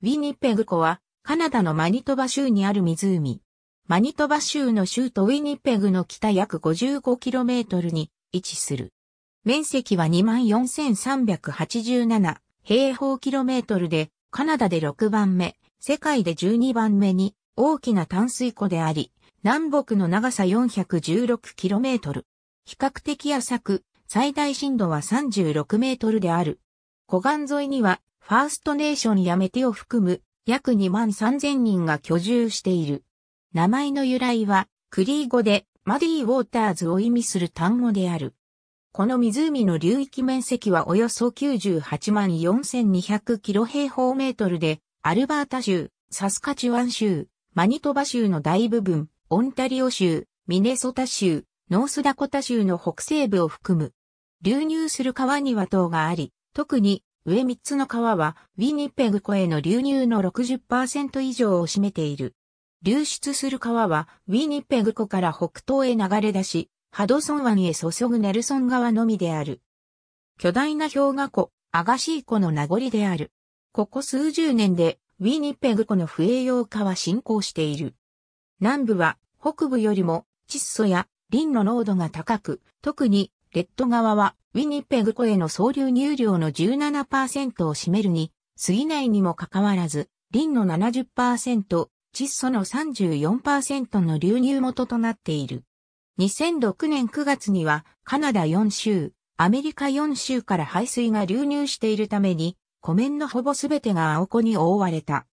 ウィニペグ湖は、カナダのマニトバ州にある湖。マニトバ州の州都ウィニペグの北約 55km に位置する。面積は24,387平方キロメートルで、カナダで6番目、世界で12番目に大きな淡水湖であり、南北の長さ 416km。比較的浅く、最大深度は36メートルである。湖岸沿いにはファーストネーションやメテを含む約2万3000人が居住している。名前の由来は、クリー語でマディー・ウォーターズを意味する単語である。この湖の流域面積はおよそ98万4200キロ平方メートルで、アルバータ州、サスカチュワン州、マニトバ州の大部分、オンタリオ州、ミネソタ州、ノースダコタ州の北西部を含む。流入する川には島があり、特に上3つの川は、ウィニペグ湖への流入の60%以上を占めている。流出する川は、ウィニペグ湖から北東へ流れ出し、ハドソン湾へ注ぐネルソン川のみである。巨大な氷河湖、アガシー湖の名残である。ここ数十年で、ウィニペグ湖の不栄養化は進行している。南部は、北部よりも、窒素や、リンの濃度が高く、特に、レッド側は、ウィニペグ湖への総流入量の17%を占めるに、杉内にもかかわらず、リンの70%、窒素の34%の流入元となっている。2006年9月には、カナダ4州、アメリカ4州から排水が流入しているために、湖面のほぼすべてが青湖に覆われた。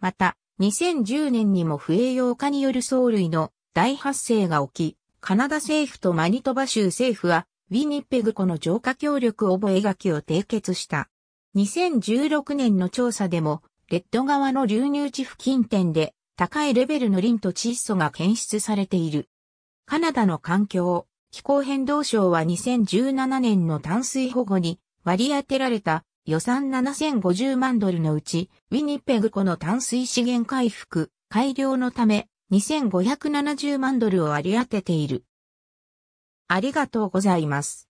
また、2010年にも不栄養化による藻類の大発生が起き、カナダ政府とマニトバ州政府はウィニペグ湖の浄化協力覚書を締結した。2016年の調査でも、レッド川の流入地付近点で高いレベルのリンと窒素が検出されている。カナダの環境、気候変動省は2017年の淡水保護に割り当てられた予算7050万ドルのうち、ウィニペグ湖の淡水資源回復、改良のため2570万ドルを割り当てている。ありがとうございます。